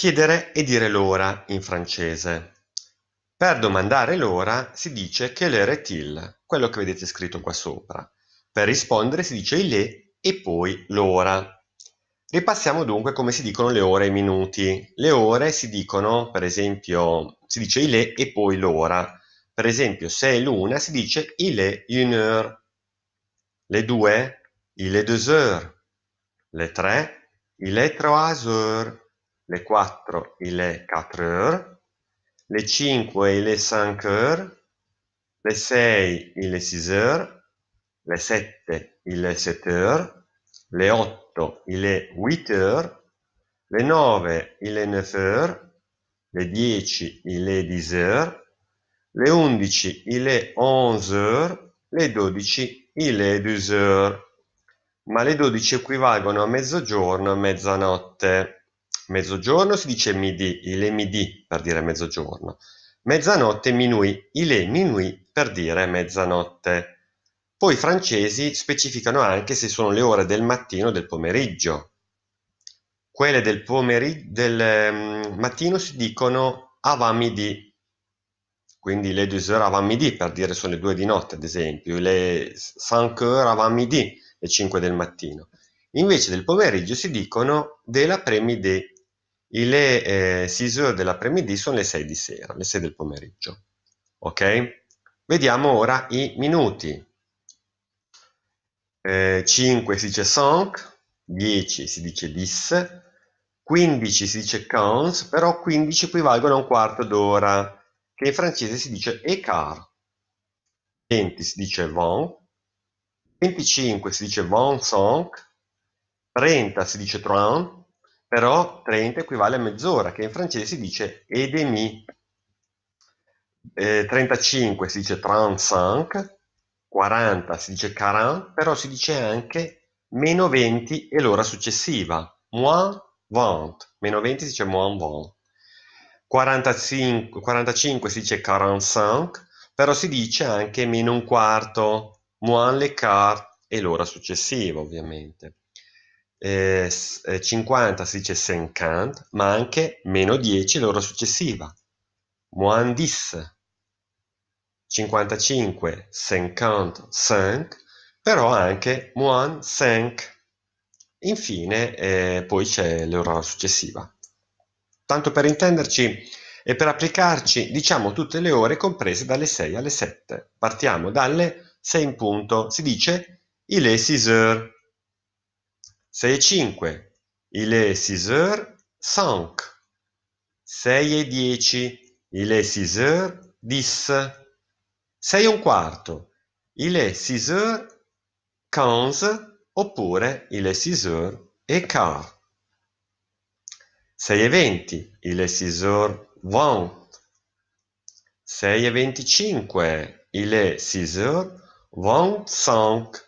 Chiedere e dire l'ora in francese. Per domandare l'ora si dice quelle est-il, quello che vedete scritto qua sopra. Per rispondere si dice il e e poi l'ora. Ripassiamo dunque come si dicono le ore e i minuti. Le ore si dicono, per esempio, si dice il e e poi l'ora. Per esempio, se è l'una si dice il est une heure. Le due, il est deux heures. Le tre, il est trois heures le 4 e le 4 heures, le 5 e le 5 heures, le 6 e le 6 heures, le 7 e le 7 heures, le 8 e le 8 heures, le 9 e le 9 heures, le 10 e le 10 heures, le 11 e le 11 heures, le 12 e le 12 heures, ma le 12 equivalgono a mezzogiorno e mezzanotte. Mezzogiorno si dice midi, ile midi per dire mezzogiorno. Mezzanotte minui, ile minuit per dire mezzanotte. Poi i francesi specificano anche se sono le ore del mattino o del pomeriggio. Quelle del, pomeriggio, del um, mattino si dicono avant midi, quindi le 2 heures avant midi per dire sono le 2 di notte ad esempio, le 5 heures avant midi, le 5 del mattino. Invece del pomeriggio si dicono de l'après-midi, i le eh, 6 heures sono le 6 di sera, le 6 del pomeriggio. Ok? Vediamo ora i minuti. Eh, 5 si dice 5, 10 si dice 10, 15 si dice 15, però 15 equivalgono a un quarto d'ora, che in francese si dice écart. 20 si dice 20, 25 si dice 25, 30 si dice 30, però 30 equivale a mezz'ora, che in francese si dice et demi. Eh, 35 si dice 35, 40 si dice 40, però si dice anche meno 20 e l'ora successiva, moins 20. Meno 20 si dice moins 20. 45, 45 si dice 45, però si dice anche meno un quarto, moins le l'écart e l'ora successiva ovviamente eh, 50 eh, si dice senkant, ma anche meno 10 l'ora successiva. Moandis. 55 senkant sank, però anche moan sank. Infine, eh, poi c'è l'ora successiva. Tanto per intenderci e per applicarci, diciamo tutte le ore comprese dalle 6 alle 7. Partiamo dalle 6 in punto. Si dice il 6 heures. Sei cinque. Il est six heures cinq. Sei e dieci. Il est six heures dix. Sei e un quarto. Il est six heures quinze oppure il est six heures et quart. 6 e 20, il est 6 heures 20. 6 e 25, il est 6 heures 25.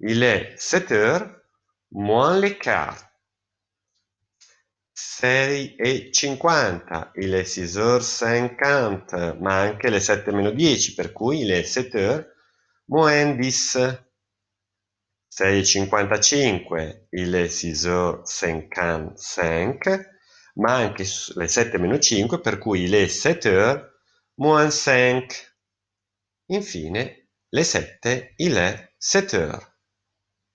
Il è 7 heures moins le quart. 6 e 50, il è 6 heures 50, ma anche le 7 meno 10, per cui il è 7 heures moins 10. 6 e 55, il è 6 heures 55, ma anche le 7 meno 5, per cui il è 7 heures moins 5. Infine, le 7, il est 7 heures.